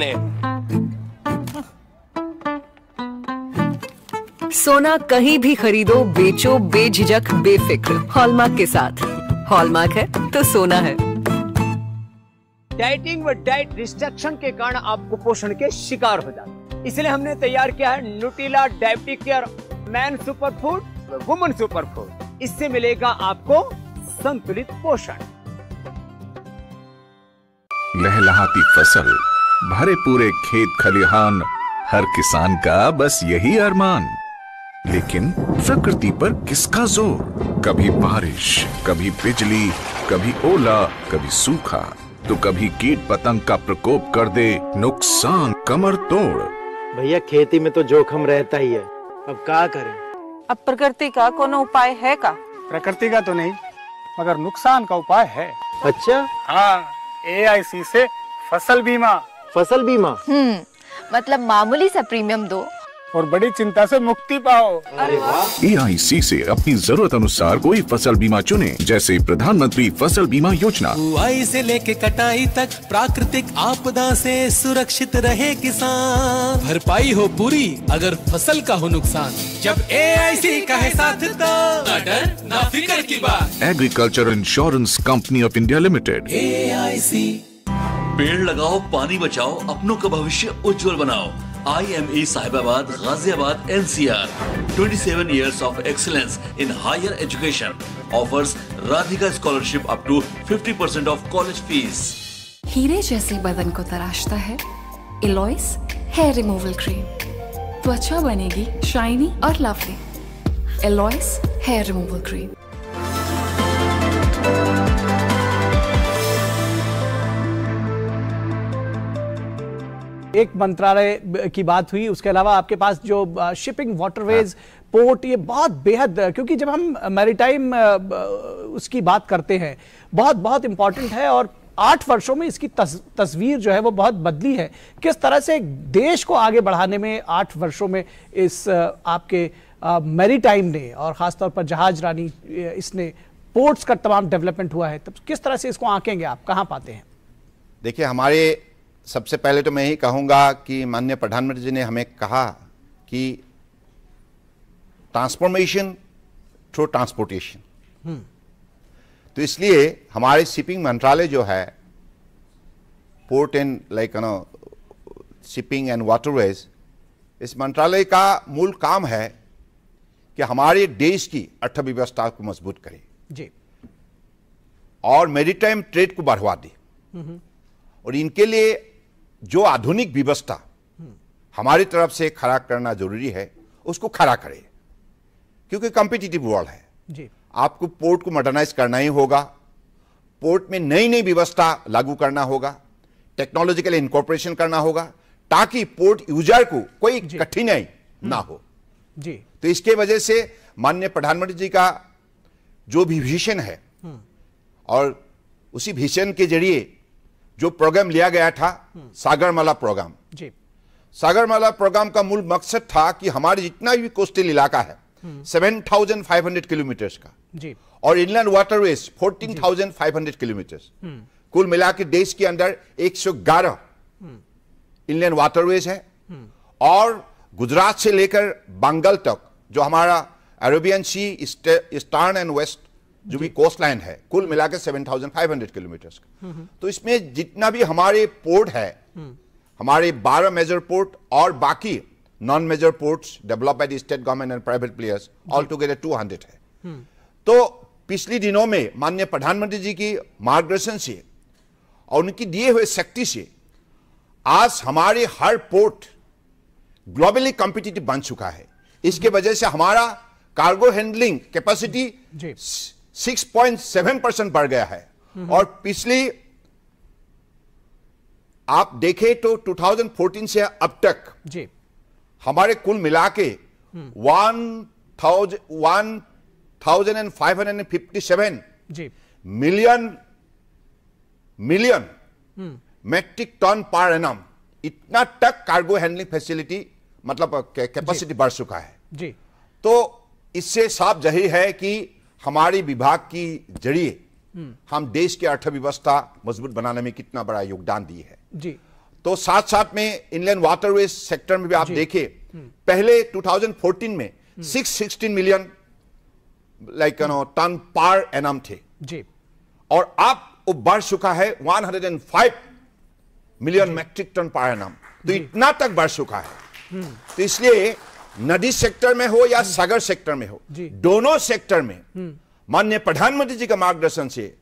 सोना कहीं भी खरीदो बेचो बेझिझक बेफिक्र हॉलमार्क के साथ हॉलमार्क है तो सोना है डाइटिंग व डाइट रिस्ट्रक्शन के कारण आप कुपोषण के शिकार हो जाते इसलिए हमने तैयार किया है Nutrela diabetic care man super food woman super food इससे मिलेगा आपको संतुलित पोषण लहलहाती फसल भरे पूरे खेत खलिहान हर किसान का बस यही अरमान लेकिन प्रकृति पर किसका जोर कभी बारिश कभी बिजली कभी ओला कभी सूखा तो कभी कीट पतंग का प्रकोप कर दे नुकसान कमर तोड़ भैया खेती में तो जोखम रहता ही है अब क्या करें अब प्रकृति का कोनो उपाय है का प्रकृति का तो नहीं मगर नुकसान का उपाय है अच्छा हाँ ए आई सी ऐसी फसल बीमा फसल बीमा हम्म, मतलब मामूली सा प्रीमियम दो और बड़ी चिंता से मुक्ति पाओ ई आई सी ऐसी अपनी जरूरत अनुसार कोई फसल बीमा चुने जैसे प्रधानमंत्री फसल बीमा योजना बुआई से लेके कटाई तक प्राकृतिक आपदा से सुरक्षित रहे किसान भरपाई हो पूरी अगर फसल का हो नुकसान जब ए आई सी का साथ तो डर ना फिक्र की बात agriculture insurance company of India limited A I C पेड़ लगाओ पानी बचाओ अपनों का भविष्य उज्जवल बनाओ I M A Sahibabad Ghaziabad N C R twenty seven years of excellence in higher education offers Radhika scholarship up to fifty percent of college fees हीरे जैसे बदन को तराशता है इलॉइस हेयर रिमूवल क्रीम त्वचा बनेगी शाइनी और lovely aloes hair removal cream एक मंत्रालय की बात हुई उसके अलावा आपके पास जो शिपिंग वाटरवेज पोर्ट ये बहुत बेहद क्योंकि जब हम मैरिटाइम उसकी बात करते हैं बहुत बहुत इंपॉर्टेंट है और आठ वर्षों में इसकी तस, तस्वीर जो है वो बहुत बदली है किस तरह से देश को आगे बढ़ाने में आठ वर्षों में इस आपके मैरीटाइम ने और ख़ासतौर पर जहाज रानी इसने पोर्ट्स का तमाम डेवलपमेंट हुआ है तब किस तरह से इसको आंकेंगे आप कहाँ पाते हैं देखिए हमारे सबसे पहले तो मैं यही कहूंगा कि माननीय प्रधानमंत्री जी ने हमें कहा कि ट्रांसफॉर्मेशन थ्रू ट्रांसपोर्टेशन तो इसलिए हमारे शिपिंग मंत्रालय जो है port and like know shipping and waterways इस मंत्रालय का मूल काम है कि हमारे देश की अर्थव्यवस्था को मजबूत करे जी और मेरीटाइम ट्रेड को बढ़वा दे हम्म। और इनके लिए जो आधुनिक व्यवस्था हमारी तरफ से खड़ा करना जरूरी है उसको खड़ा करें क्योंकि कॉम्पिटिटिव वर्ल्ड है जी। आपको पोर्ट को मॉडर्नाइज करना ही होगा पोर्ट में नई नई व्यवस्था लागू करना होगा टेक्नोलॉजिकल इंकॉर्पोरेशन करना होगा ताकि पोर्ट यूजर को कोई कठिनाई हम्म। ना हो जी तो इसके वजह से माननीय प्रधानमंत्री जी का जो भी विजन है हम्म। और उसी विजन के जरिए जो प्रोग्राम लिया गया था हम्म। सागरमाला प्रोग्राम जी सागरमाला प्रोग्राम का मूल मकसद था कि हमारे जितना भी कोस्टल इलाका है 7,500 हम्म। किलोमीटर्स का जी और इनलैंड वाटरवेज 14,500 किलोमीटर्स कुल मिला के देश के अंदर 111 इनलैंड वाटरवेज है और गुजरात से लेकर बंगाल तक जो हमारा Arabian sea eastern and west जो भी कोस्ट लाइन है कुल मिला के seven thousand five hundred kilometers तो इसमें जितना भी हमारे पोर्ट है हमारे बारह मेजर पोर्ट और बाकी non major ports develop by the state government and private players all together two hundred है हम्म। तो पिछले दिनों में माननीय प्रधानमंत्री जी की मार्गदर्शन से और उनकी दिए हुए शक्ति से आज हमारे हर पोर्ट ग्लोबली कॉम्पिटिटिव बन चुका है इसके हम्म। वजह से हमारा कार्गो हैंडलिंग कैपेसिटी 6.7 परसेंट बढ़ गया है और पिछली आप देखें तो 2014 से अब तक जी हमारे कुल मिला के one thousand one and fifty seven million million metric ton per annum इतना तक कार्गो हैंडलिंग फैसिलिटी मतलब कैपेसिटी बढ़ चुका है जी तो इससे साफ जही है कि हमारी विभाग की जरिए हम्म। हम देश की अर्थव्यवस्था मजबूत बनाने में कितना बड़ा योगदान दी है जी तो साथ साथ में इनलैंड वाटरवे सेक्टर में भी आप देखिए हम्म। पहले 2014 में 616 million like know ton per annum थे जी और अब वो बढ़ चुका है 105 million metric ton per annum तो इतना तक बढ़ चुका है हम्म। तो इसलिए नदी सेक्टर में हो या सागर सेक्टर में हो दोनों सेक्टर में हम्म। माननीय प्रधानमंत्री जी का मार्गदर्शन से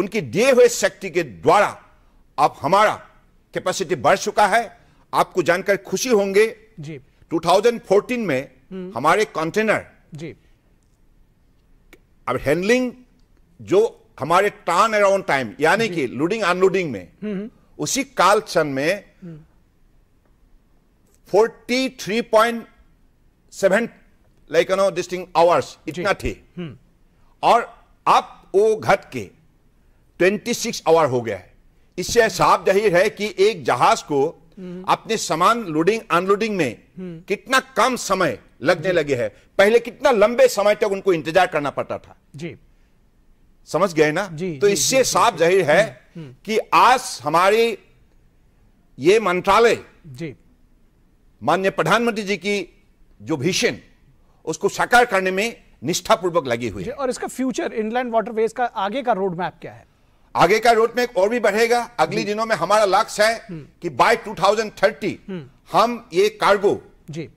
उनकी दिए हुए शक्ति के द्वारा अब हमारा कैपेसिटी बढ़ चुका है आपको जानकर खुशी होंगे जी 2014 में हम्म। हमारे कंटेनर जी अब हैंडलिंग जो हमारे टर्न अराउंड टाइम यानी कि लोडिंग अनलोडिंग में हम्म। उसी काल क्षण में 43.1 सेवन लाइक नो डिस्टिंग आवर्स इतना थे और अब वो घट के 26 आवर हो गया है इससे साफ जाहिर है कि एक जहाज को हम्म। अपने सामान लोडिंग अनलोडिंग में हम्म। कितना कम समय लगने लगे है पहले कितना लंबे समय तक उनको इंतजार करना पड़ता था जी समझ गए ना जी, तो इससे साफ जाहिर है हम्म, कि आज हमारी ये मंत्रालय जी माननीय प्रधानमंत्री जी की जो भीषण उसको साकार करने में निष्ठापूर्वक लगी हुई है और इसका फ्यूचर इनलैंड वाटरवेज का आगे का रोड मैप क्या है आगे का रोड मैप और भी बढ़ेगा अगले दिनों में हमारा लक्ष्य है हम्म। कि बाय 2030 हम्म। हम ये cargo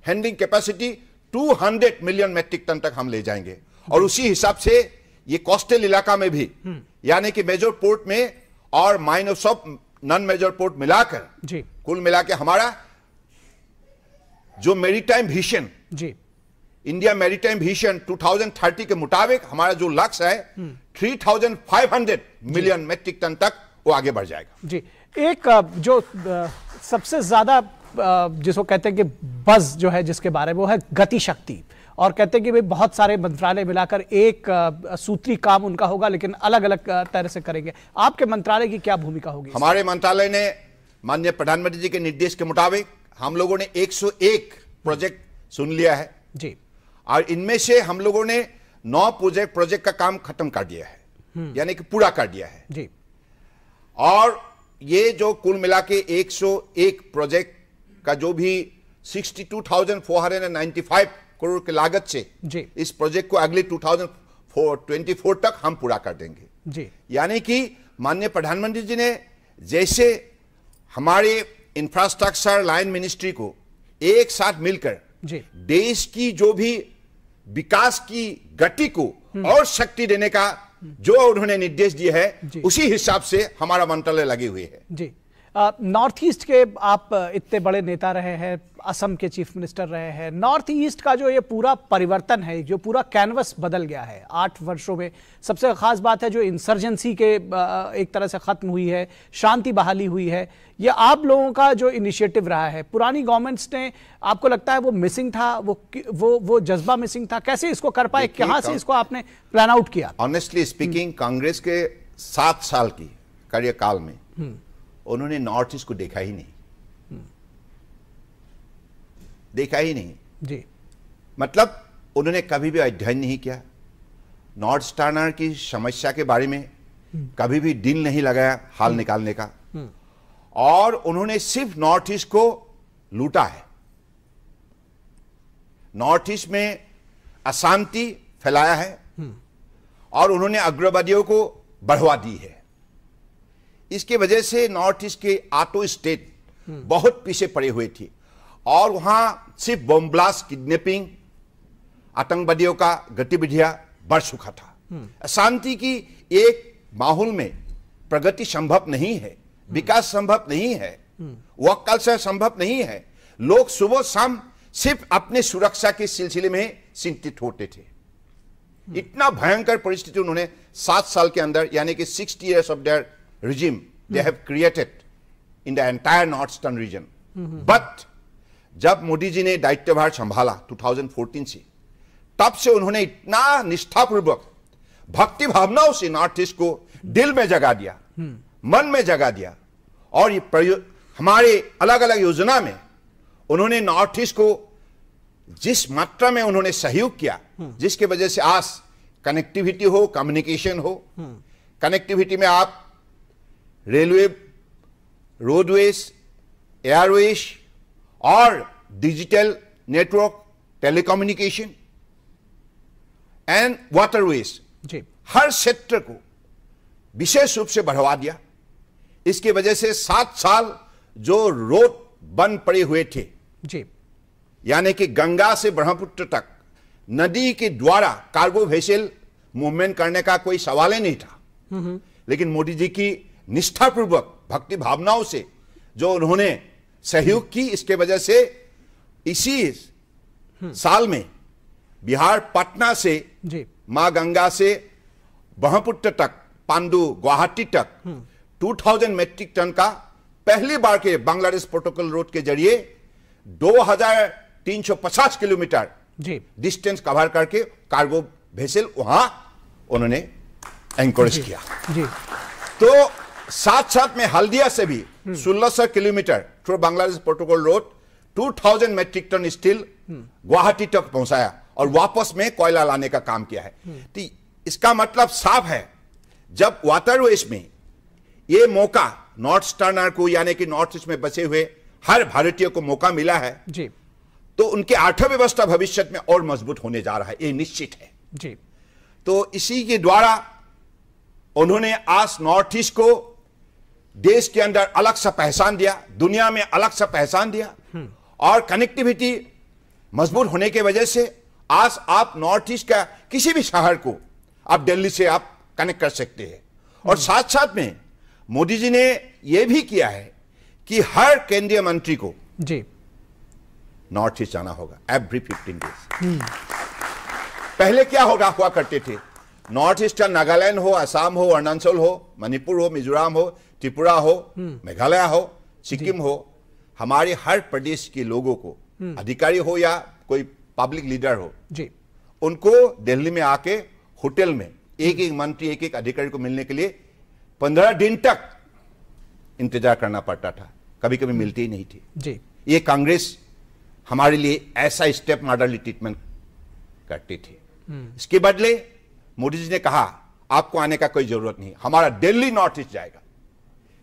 handling capacity 200 million metric ton तक हम ले जाएंगे और उसी हिसाब से ये कोस्टल इलाका में भी हम्म। यानी कि मेजर पोर्ट में और minus of non major port मिलाकर कुल मिला हमारा जो मेरीटाइम भीषण जी इंडिया मेरीटाइम भीषण 2030 के मुताबिक हमारा जो लक्ष्य है 3500 मिलियन मेट्रिक टन तक वो आगे बढ़ जाएगा जी एक जो सबसे ज्यादा जिसको कहते हैं कि बज जो है जिसके बारे में वो है गति शक्ति और कहते हैं कि भाई बहुत सारे मंत्रालय मिलाकर एक सूत्री काम उनका होगा लेकिन अलग अलग तरह से करेंगे आपके मंत्रालय की क्या भूमिका होगी हमारे मंत्रालय ने माननीय प्रधानमंत्री जी के निर्देश के मुताबिक हम लोगों ने 101 प्रोजेक्ट सुन लिया है जी और इनमें से हम लोगों ने नौ प्रोजेक्ट प्रोजेक्ट का काम खत्म कर दिया है हम्म। यानी कि पूरा कर दिया है जी और ये जो कुल मिला के एक प्रोजेक्ट का जो भी 62,495 करोड़ की लागत से जी। इस प्रोजेक्ट को अगले 2024 तक हम पूरा कर देंगे जी यानी कि माननीय प्रधानमंत्री जी ने जैसे हमारे इंफ्रास्ट्रक्चर लाइन मिनिस्ट्री को एक साथ मिलकर देश की जो भी विकास की गति को हम्म। और शक्ति देने का जो उन्होंने निर्देश दिए है उसी हिसाब से हमारा मंत्रालय लगे हुए है जी नॉर्थ ईस्ट के आप इतने बड़े नेता रहे हैं असम के चीफ मिनिस्टर रहे हैं नॉर्थ ईस्ट का जो ये पूरा परिवर्तन है जो पूरा कैनवस बदल गया है आठ वर्षों में सबसे ख़ास बात है जो इंसर्जेंसी के एक तरह से ख़त्म हुई है शांति बहाली हुई है ये आप लोगों का जो इनिशिएटिव रहा है पुरानी गवर्नमेंट्स ने आपको लगता है वो मिसिंग था वो वो वो जज्बा मिसिंग था कैसे इसको कर पाए कहाँ से इसको आपने प्लान आउट किया ऑनेस्टली हम्म। स्पीकिंग कांग्रेस के सात साल की कार्यकाल में हम्म। उन्होंने नॉर्थ ईस्ट को देखा ही नहीं देखा ही नहीं जी मतलब उन्होंने कभी भी अध्ययन नहीं किया नॉर्थ स्टार्नर की समस्या के बारे में हम्म। कभी भी दिल नहीं लगाया हाल हम्म। निकालने का हम्म। और उन्होंने सिर्फ नॉर्थ ईस्ट को लूटा है नॉर्थ ईस्ट में अशांति फैलाया है और उन्होंने अग्रवादियों को बढ़वा दी है इसके वजह से नॉर्थ ईस्ट के आटो स्टेट बहुत पीछे पड़े हुए थे और वहां सिर्फ बॉम्ब्लास्ट किडनेपिंग आतंकवादियों का गतिविधियां बढ़ चुका था शांति की एक माहौल में प्रगति संभव नहीं है विकास संभव नहीं है कल कल्चर संभव नहीं है लोग सुबह शाम सिर्फ अपने सुरक्षा के सिलसिले में चिंतित होते थे इतना भयंकर परिस्थिति उन्होंने सात साल के अंदर यानी कि sixty years of their regime they have created in the entire northeastern region but जब मोदी जी ने दायित्वभार संभाला 2014 से तब से उन्होंने इतना निष्ठापूर्वक भक्ति भावनाओं से नॉर्थ ईस्ट को दिल में जगा दिया मन में जगा दिया और ये हमारे अलग अलग योजना में उन्होंने नॉर्थ ईस्ट को जिस मात्रा में उन्होंने सहयोग किया जिसके वजह से आज कनेक्टिविटी हो कम्युनिकेशन हो कनेक्टिविटी में आप रेलवे रोडवेज एयरवेज और digital network telecommunication and waterways हर क्षेत्र को विशेष रूप से बढ़वा दिया इसकी वजह से सात साल जो रोड बंद पड़े हुए थे जी यानी कि गंगा से ब्रह्मपुत्र तक नदी के द्वारा कार्गो वेसल मूवमेंट करने का कोई सवाल ही नहीं था हम्म, हम्म। लेकिन मोदी जी की निष्ठापूर्वक भक्ति भावनाओं से जो उन्होंने सहयोग की इसके वजह से इसी साल में बिहार पटना से माँ गंगा से ब्रह्मपुत्र तक पांडु गुवाहाटी तक 2000 मेट्रिक टन का पहली बार के बांग्लादेश प्रोटोकॉल रोड के जरिए 2350 किलोमीटर डिस्टेंस कवर करके कार्गो भेसल वहां उन्होंने एंकरेज किया जी। तो साथ साथ में हल्दिया से भी हम्म। सौ kilometer through Bangladesh protocol road 2000 metric ton steel Guwahati तक पहुंचाया और वापस में कोयला लाने का काम किया है हम्म। तो इसका मतलब साफ है जब वेस्ट में ये मौका नॉर्थ स्टर्नर को यानी कि नॉर्थ ईस्ट में बसे हुए हर भारतीय को मौका मिला है जी तो उनकी अर्थव्यवस्था भविष्य में और मजबूत होने जा रहा है ये निश्चित है जी तो इसी के द्वारा उन्होंने आज नॉर्थ ईस्ट को देश के अंदर अलग सा पहचान दिया दुनिया में अलग सा पहचान दिया हम्म। और कनेक्टिविटी मजबूत होने की वजह से आज आप नॉर्थ ईस्ट का किसी भी शहर को आप दिल्ली से आप कनेक्ट कर सकते हैं और हम्म। साथ साथ में मोदी जी ने यह भी किया है कि हर केंद्रीय मंत्री को जी नॉर्थ ईस्ट जाना होगा एवरी फिफ्टीन डेज पहले क्या होगा हुआ करते थे नॉर्थ ईस्ट का नागालैंड हो असम हो अरुणाचल हो मणिपुर हो मिजोराम हो त्रिपुरा हो हम्म। मेघालय हो सिक्किम हो हमारे हर प्रदेश के लोगों को हम्म। अधिकारी हो या कोई पब्लिक लीडर हो जी उनको दिल्ली में आके होटल में एक एक मंत्री एक एक अधिकारी को मिलने के लिए पंद्रह दिन तक इंतजार करना पड़ता था कभी कभी मिलती ही नहीं थी जी ये कांग्रेस हमारे लिए ऐसा स्टेप मॉडल ट्रीटमेंट करती थी हम्म। इसके बदले मोदी जी ने कहा आपको आने का कोई जरूरत नहीं हमारा दिल्ली नॉर्थ ईस्ट जाएगा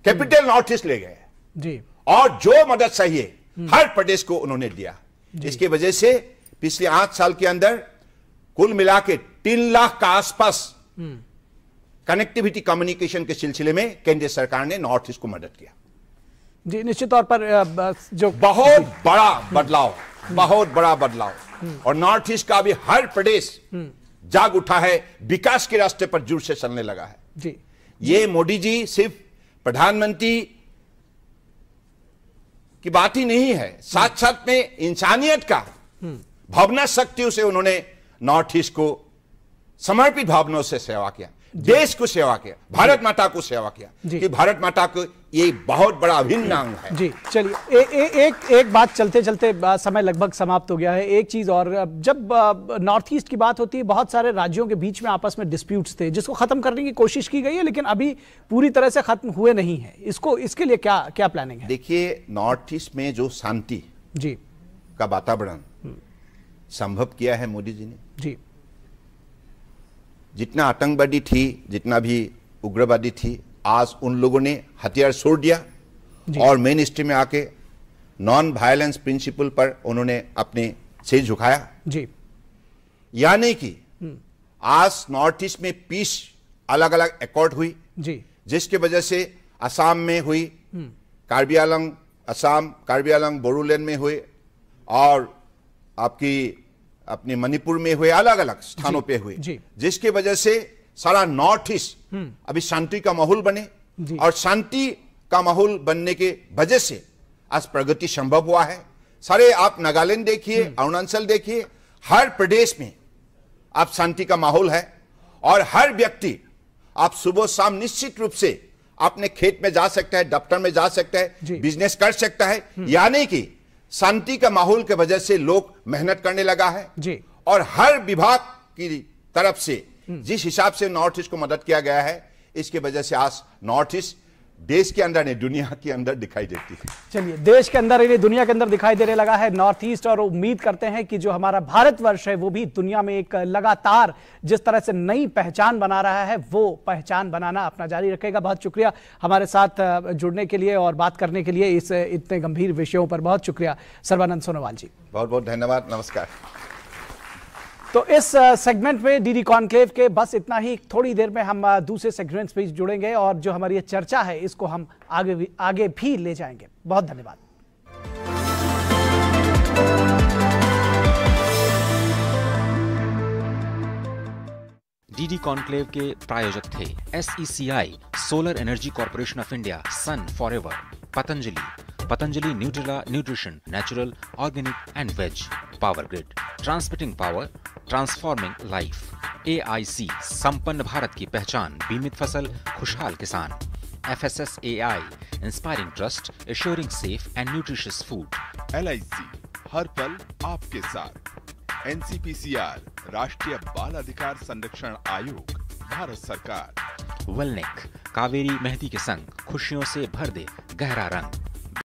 कैपिटल हम्म। नॉर्थ ईस्ट ले गए जी और जो मदद चाहिए हम्म। हर प्रदेश को उन्होंने दिया इसके वजह से पिछले आठ साल के अंदर कुल मिला के तीन लाख का आसपास कनेक्टिविटी कम्युनिकेशन हम्म। के सिलसिले में केंद्र सरकार ने नॉर्थ ईस्ट को मदद किया जी निश्चित तौर पर जो बहुत बड़ा बदलाव बहुत बड़ा बदलाव और नॉर्थ ईस्ट का भी हर प्रदेश जाग उठा है विकास के रास्ते पर जोर से चलने लगा है जी ये मोदी जी सिर्फ प्रधानमंत्री की बात ही नहीं है साथ साथ में इंसानियत का हम्म। भावना शक्तियों से उन्होंने नॉर्थ ईस्ट को समर्पित भावनाओं से सेवा किया देश को सेवा किया भारत माता को सेवा किया कि भारत माता को ये बहुत बड़ा अभिन्न अंग है जी चलिए एक एक बात चलते चलते समय लगभग समाप्त हो गया है एक चीज और जब नॉर्थ ईस्ट की बात होती है बहुत सारे राज्यों के बीच में आपस में डिस्प्यूट्स थे जिसको खत्म करने की कोशिश की गई है लेकिन अभी पूरी तरह से खत्म हुए नहीं है इसको इसके लिए क्या क्या प्लानिंग है देखिए नॉर्थ ईस्ट में जो शांति जी का वातावरण हम्म। संभव किया है मोदी जी ने जी जितना आतंकवादी थी जितना भी उग्रवादी थी आज उन लोगों ने हथियार छोड़ दिया और मेन स्ट्रीम में आके नॉन वायलेंस प्रिंसिपल पर उन्होंने अपने से झुकाया जी यानी कि हम्म। आज नॉर्थ ईस्ट में पीस अलग अलग एकॉर्ड हुई जी जिसके वजह से असम में हुई हम्म। कार्बी आलंग असम कार्बी आलंग में हुए और आपकी अपने मणिपुर में हुए अलग अलग स्थानों पे हुए जिसकी वजह से सारा नॉर्थ ईस्ट हम्म। अभी शांति का माहौल बने और शांति का माहौल बनने के वजह से आज प्रगति संभव हुआ है सारे आप नागालैंड देखिए हम्म। अरुणाचल देखिए हर प्रदेश में आप शांति का माहौल है और हर व्यक्ति आप सुबह शाम निश्चित रूप से अपने खेत में जा सकता है दफ्तर में जा सकता है बिजनेस कर सकता है हम्म। यानी कि शांति का माहौल के वजह से लोग मेहनत करने लगा है जी और हर विभाग की तरफ से जिस हिसाब से नॉर्थ ईस्ट को मदद किया गया है इसके वजह से आज नॉर्थ ईस्ट देश के अंदर नहीं दुनिया के अंदर दिखाई देती है चलिए देश के अंदर यानी दुनिया के अंदर दिखाई देने लगा है नॉर्थ ईस्ट और उम्मीद करते हैं कि जो हमारा भारतवर्ष है वो भी दुनिया में एक लगातार जिस तरह से नई पहचान बना रहा है वो पहचान बनाना अपना जारी रखेगा बहुत शुक्रिया हमारे साथ जुड़ने के लिए और बात करने के लिए इस इतने गंभीर विषयों पर बहुत शुक्रिया सर्वानंद सोनोवाल जी बहुत बहुत धन्यवाद नमस्कार तो इस सेगमेंट में डीडी कॉन्क्लेव के बस इतना ही थोड़ी देर में हम दूसरे सेगमेंट्स भी जुड़ेंगे और जो हमारी ये चर्चा है इसको हम आगे भी आगे भी ले जाएंगे बहुत धन्यवाद डीडी कॉन्क्लेव के प्रायोजक थे SECI solar energy corporation of India sun for Patanjali Patanjali Nutrela nutrition natural organic and veg power grid transmitting power transforming life a संपन्न भारत की पहचान बीमित फसल खुशहाल किसान F S S A I inspiring trust assuring safe and nutritious food L हर पल आपके साथ एनसीपीसीआर राष्ट्रीय बाल अधिकार संरक्षण आयोग भारत सरकार वलनेक कावेरी मेहती के संग खुशियों से भर दे गहरा रंग